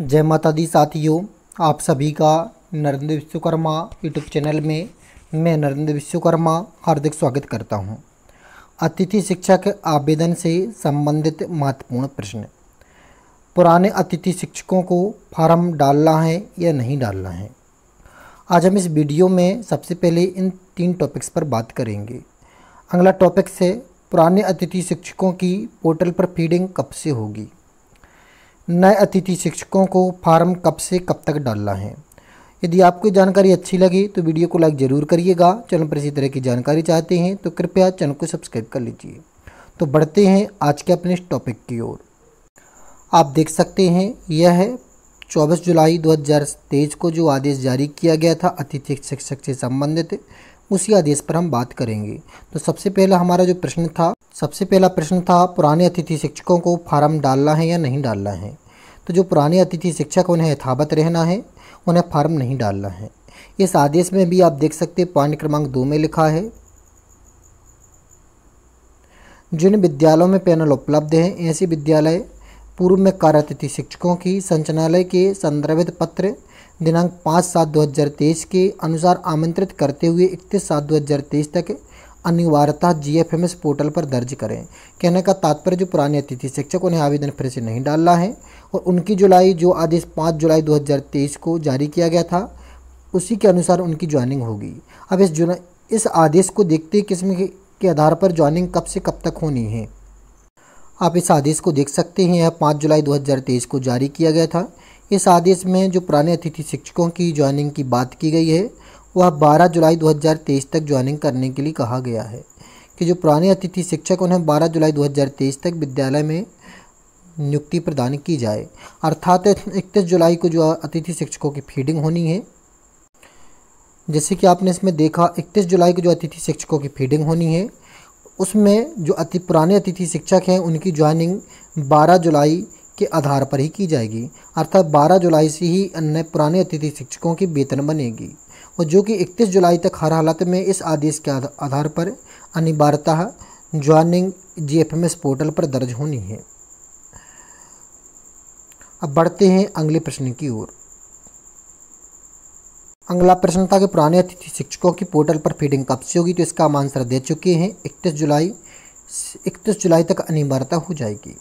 जय माता दी साथियों आप सभी का नरेंद्र विश्वकर्मा यूट्यूब चैनल में मैं नरेंद्र विश्वकर्मा हार्दिक स्वागत करता हूं। अतिथि शिक्षक आवेदन से संबंधित महत्वपूर्ण प्रश्न पुराने अतिथि शिक्षकों को फार्म डालना है या नहीं डालना है आज हम इस वीडियो में सबसे पहले इन तीन टॉपिक्स पर बात करेंगे अगला टॉपिक्स है पुराने अतिथि शिक्षकों की पोर्टल पर फीडिंग कब से होगी नए अतिथि शिक्षकों को फार्म कब से कब तक डालना है यदि आपको जानकारी अच्छी लगी तो वीडियो को लाइक ज़रूर करिएगा चैनल पर इसी तरह की जानकारी चाहते हैं तो कृपया चैनल को सब्सक्राइब कर लीजिए तो बढ़ते हैं आज के अपने इस टॉपिक की ओर आप देख सकते हैं यह है चौबीस जुलाई 2023 को जो आदेश जारी किया गया था अतिथि शिक्षक से संबंधित उसी आदेश पर हम बात करेंगे तो सबसे पहला हमारा जो प्रश्न था सबसे पहला प्रश्न था पुराने अतिथि शिक्षकों को फार्म डालना है या नहीं डालना है तो जो पुराने अतिथि शिक्षक उन्हें यथावत रहना है उन्हें फार्म नहीं डालना है इस आदेश में भी आप देख सकते पॉइंट क्रमांक दो में लिखा है जिन विद्यालयों में पैनल उपलब्ध हैं ऐसे विद्यालय पूर्व में कार्यतिथि शिक्षकों की संचालय के संदर्भित पत्र दिनांक पाँच सात दो हज़ार तेईस के अनुसार आमंत्रित करते हुए इकतीस सात दो हज़ार तेईस तक अनिवार्यता जीएफएमएस पोर्टल पर दर्ज करें कहने का तात्पर्य जो पुराने अतिथि शिक्षक उन्हें आवेदन फिर से नहीं डालना है और उनकी जुलाई जो आदेश पाँच जुलाई 2023 को जारी किया गया था उसी के अनुसार उनकी ज्वाइनिंग होगी अब इस इस आदेश को देखते किस्म के आधार पर ज्वाइनिंग कब से कब तक होनी है आप इस आदेश को देख सकते हैं यह पाँच जुलाई 2023 को जारी किया गया था इस आदेश में जो पुराने अतिथि शिक्षकों की ज्वाइनिंग की बात की गई है वह 12 जुलाई 2023 तक ज्वाइनिंग करने के लिए कहा गया है कि जो पुराने अतिथि शिक्षक उन्हें 12 जुलाई 2023 तक विद्यालय में नियुक्ति प्रदान की जाए अर्थात इकतीस जुलाई को जो अतिथि शिक्षकों की फीडिंग होनी है जैसे कि आपने इसमें देखा इकतीस जुलाई को जो अतिथि शिक्षकों की फीडिंग होनी है उसमें जो अति पुराने अतिथि शिक्षक हैं उनकी ज्वाइनिंग 12 जुलाई के आधार पर ही की जाएगी अर्थात 12 जुलाई से ही अन्य पुराने अतिथि शिक्षकों की वेतन बनेगी और जो कि 31 जुलाई तक हर हालत में इस आदेश के आधार पर अनिवार्यतः ज्वाइनिंग जीएफएमएस पोर्टल पर दर्ज होनी है अब बढ़ते हैं अगले प्रश्न की ओर अगला प्रश्न था कि पुराने अतिथि शिक्षकों की पोर्टल पर फीडिंग कब से होगी तो इसका हम आंसर दे चुके हैं 31 जुलाई 31 जुलाई तक अनिवार्यता हो जाएगी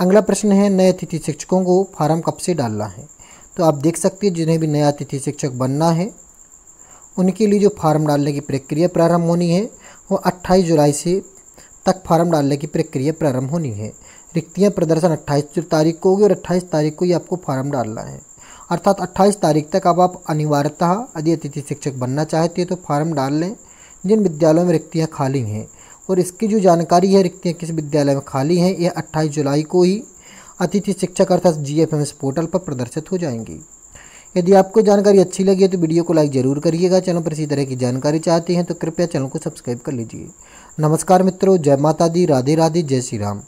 अगला प्रश्न है नए अतिथि शिक्षकों को फार्म कब से डालना है तो आप देख सकते हैं जिन्हें भी नया अतिथि शिक्षक बनना है उनके लिए जो फार्म डालने की प्रक्रिया प्रारंभ होनी है वो 28 जुलाई से तक फार्म डालने की प्रक्रिया प्रारंभ होनी है रिक्तियाँ प्रदर्शन 28 तारीख को होगी और 28 तारीख को ही आपको फार्म डालना है अर्थात 28 तारीख तक अब आप अनिवार्यतः यदि अतिथि शिक्षक बनना चाहते हैं तो फार्म डाल लें जिन विद्यालयों में रिक्तियाँ खाली हैं और इसकी जो जानकारी है रिक्तियाँ किस विद्यालय में खाली हैं यह अट्ठाईस जुलाई को ही अतिथि शिक्षक अर्थात जी पोर्टल पर प्रदर्शित हो जाएंगी यदि आपको जानकारी अच्छी लगी है तो वीडियो को लाइक ज़रूर करिएगा चैनल पर इसी तरह की जानकारी चाहते हैं तो कृपया चैनल को सब्सक्राइब कर लीजिए नमस्कार मित्रों जय माता दी राधे राधे जय श्री राम